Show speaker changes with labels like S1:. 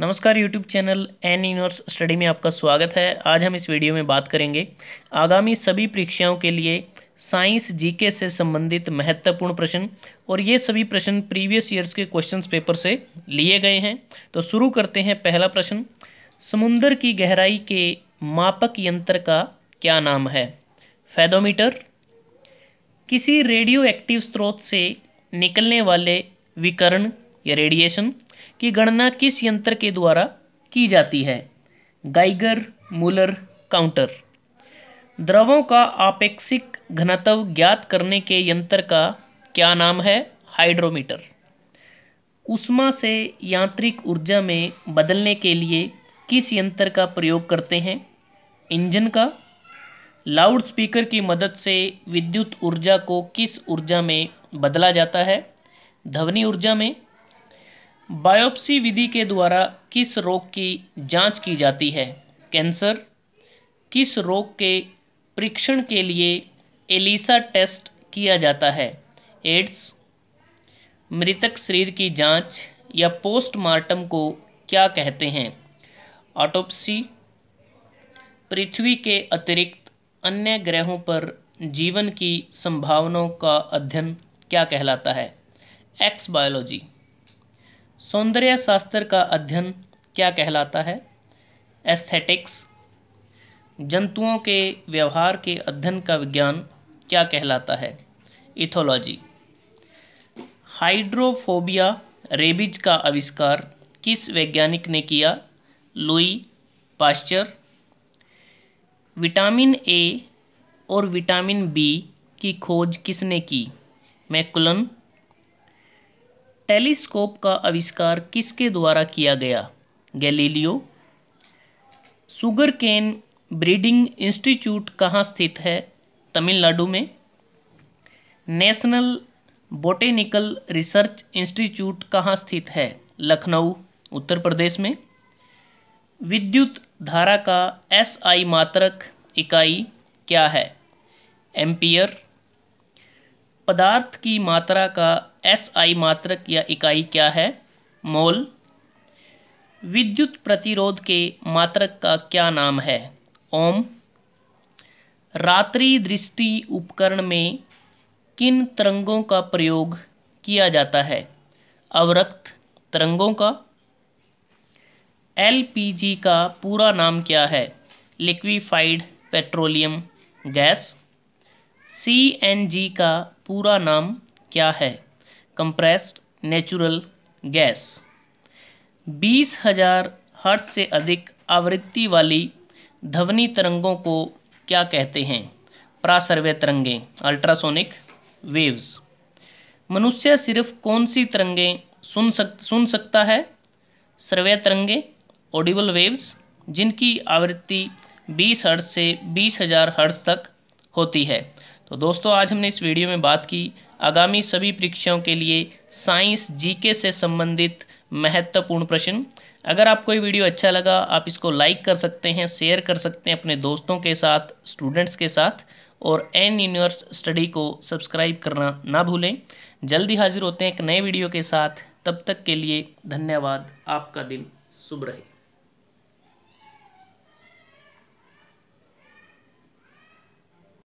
S1: नमस्कार YouTube channel N universe study में आपका स्वागत है आज हम इस वीडियो में बात करेंगे आगामी सभी परीक्षाओं के लिए साइंस जीके से संबंधित महत्वपूर्ण प्रश्न और ये सभी प्रश्न प्रीवियस ईयर्स के क्वेश्चंस पेपर से लिए गए हैं तो शुरू करते हैं पहला प्रश्न समुंदर की गहराई के मापक यंत्र का क्या नाम है फैदोमीटर किसी रेडियो एक्टिव स्रोत से निकलने वाले विकर्ण या रेडिएशन की गणना किस यंत्र के द्वारा की जाती है गाइगर मूलर काउंटर द्रवों का आपेक्षिक घनत्व ज्ञात करने के यंत्र का क्या नाम है हाइड्रोमीटर उष्मा से यांत्रिक ऊर्जा में बदलने के लिए किस यंत्र का प्रयोग करते हैं इंजन का लाउड स्पीकर की मदद से विद्युत ऊर्जा को किस ऊर्जा में बदला जाता है ध्वनि ऊर्जा में बायोप्सी विधि के द्वारा किस रोग की जांच की जाती है कैंसर किस रोग के परीक्षण के लिए एलिसा टेस्ट किया जाता है एड्स मृतक शरीर की जांच या पोस्टमार्टम को क्या कहते हैं ऑटोप्सी पृथ्वी के अतिरिक्त अन्य ग्रहों पर जीवन की संभावनाओं का अध्ययन क्या कहलाता है एक्स बायोलॉजी सौंदर्य शास्त्र का अध्ययन क्या कहलाता है एस्थेटिक्स जंतुओं के व्यवहार के अध्ययन का विज्ञान क्या कहलाता है इथोलॉजी हाइड्रोफोबिया रेबिज का आविष्कार किस वैज्ञानिक ने किया लुई पास्चर विटामिन ए और विटामिन बी की खोज किसने की मैकुलन टेलीस्कोप का आविष्कार किसके द्वारा किया गया Galileo sugar cane breeding institute कहाँ स्थित है तमिलनाडु में नेशनल बोटेनिकल रिसर्च इंस्टीट्यूट कहाँ स्थित है लखनऊ उत्तर प्रदेश में विद्युत धारा का एसआई मात्रक इकाई क्या है एम्पियर पदार्थ की मात्रा का एस आई मात्रक या इकाई क्या है मोल विद्युत प्रतिरोध के मात्रक का क्या नाम है ओम रात्रि दृष्टि उपकरण में किन तरंगों का प्रयोग किया जाता है अवरक्त तरंगों का एलपीजी का पूरा नाम क्या है लिक्विफाइड पेट्रोलियम गैस सीएनजी का पूरा नाम क्या है कंप्रेस्ड नेचुरल गैस बीस हजार हर्ट से अधिक आवृत्ति वाली ध्वनि तरंगों को क्या कहते हैं प्रासर्वे तरंगे अल्ट्रासोनिक वेव्स मनुष्य सिर्फ कौन सी तरंगे सुन सक सुन सकता है सर्वे तरंगे ऑडिबल वेव्स जिनकी आवृत्ति 20 हर्ट्ज से 20000 हर्ट्ज तक होती है तो दोस्तों आज हमने इस वीडियो में बात की आगामी सभी परीक्षाओं के लिए साइंस जीके से संबंधित महत्वपूर्ण प्रश्न अगर आपको ये वीडियो अच्छा लगा आप इसको लाइक कर सकते हैं शेयर कर सकते हैं अपने दोस्तों के साथ स्टूडेंट्स के साथ और एन यूनिवर्स स्टडी को सब्सक्राइब करना ना भूलें जल्दी हाजिर होते हैं एक नए वीडियो के साथ तब तक के लिए धन्यवाद आपका दिन शुभ रहे